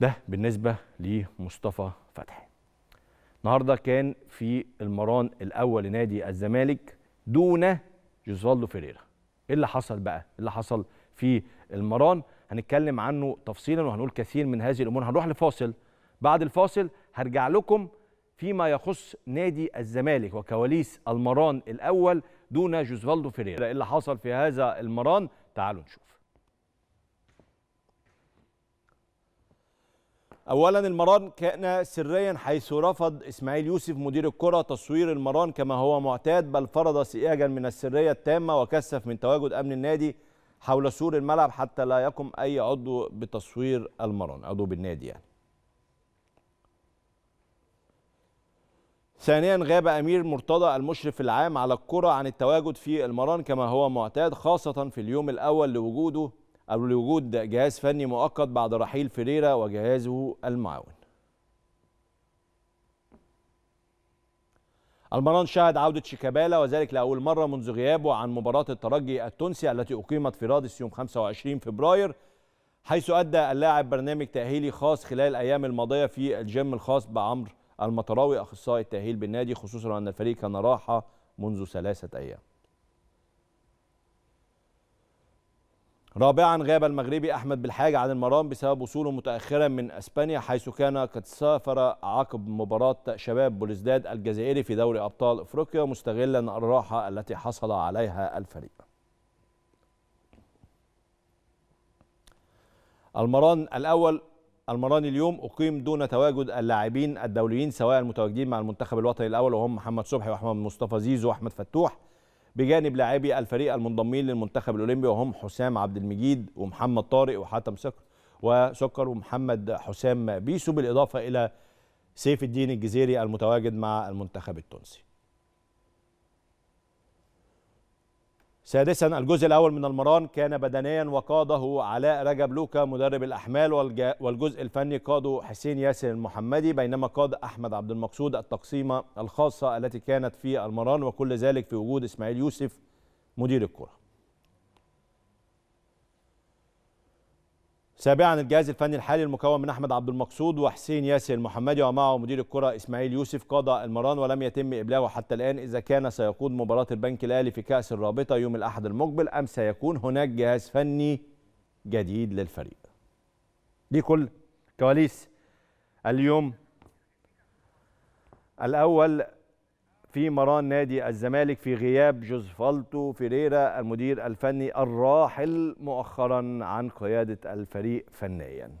ده بالنسبه لمصطفى فتحي النهارده كان في المران الاول لنادي الزمالك دون جوزالدو فيريرا ايه اللي حصل بقى ايه اللي حصل في المران هنتكلم عنه تفصيلا وهنقول كثير من هذه الامور هنروح لفاصل بعد الفاصل هرجع لكم فيما يخص نادي الزمالك وكواليس المران الاول دون جوزفالدو فيريرا ايه اللي حصل في هذا المران تعالوا نشوف أولا المران كان سريا حيث رفض إسماعيل يوسف مدير الكرة تصوير المران كما هو معتاد بل فرض سياجا من السرية التامة وكثف من تواجد أمن النادي حول سور الملعب حتى لا يقم أي عضو بتصوير المران عضو بالنادي يعني. ثانيا غاب أمير مرتضى المشرف العام على الكرة عن التواجد في المران كما هو معتاد خاصة في اليوم الأول لوجوده أو لوجود جهاز فني مؤقت بعد رحيل فيريرا وجهازه المعاون المران شهد عودة شيكابالا وذلك لأول مرة منذ غيابه عن مباراة الترجي التونسي التي أقيمت في رادس يوم 25 فبراير حيث أدى اللاعب برنامج تأهيلي خاص خلال الأيام الماضية في الجيم الخاص بعمر المطراوي أخصائي التأهيل بالنادي خصوصا أن الفريق كان راحة منذ ثلاثة أيام رابعا غاب المغربي أحمد بالحاج عن المرام بسبب وصوله متأخرا من أسبانيا حيث كان قد سافر عقب مباراة شباب بولزداد الجزائري في دوري أبطال أفريقيا مستغلا الراحة التي حصل عليها الفريق المران الأول المران اليوم أقيم دون تواجد اللاعبين الدوليين سواء المتواجدين مع المنتخب الوطني الأول وهم محمد صبحي وأحمد مصطفى زيزو وأحمد فتوح بجانب لاعبي الفريق المنضمين للمنتخب الاولمبي وهم حسام عبد المجيد ومحمد طارق وحاتم سكر وسكر ومحمد حسام بيسو بالاضافه الى سيف الدين الجزيري المتواجد مع المنتخب التونسي سادسا الجزء الأول من المران كان بدنيا وقاده علاء رجب لوكا مدرب الأحمال والجزء الفني قاده حسين ياسر المحمدي بينما قاد أحمد عبد المقصود التقسيمة الخاصة التي كانت في المران وكل ذلك في وجود إسماعيل يوسف مدير الكرة سابعا الجهاز الفني الحالي المكون من احمد عبد المقصود وحسين ياسر المحمدي ومعه مدير الكره اسماعيل يوسف قضى المران ولم يتم ابلاغه حتى الان اذا كان سيقود مباراه البنك الاهلي في كاس الرابطه يوم الاحد المقبل ام سيكون هناك جهاز فني جديد للفريق. دي كل كواليس اليوم الاول في مران نادي الزمالك في غياب جوزفالتو فيريرا المدير الفني الراحل مؤخرا عن قيادة الفريق فنيا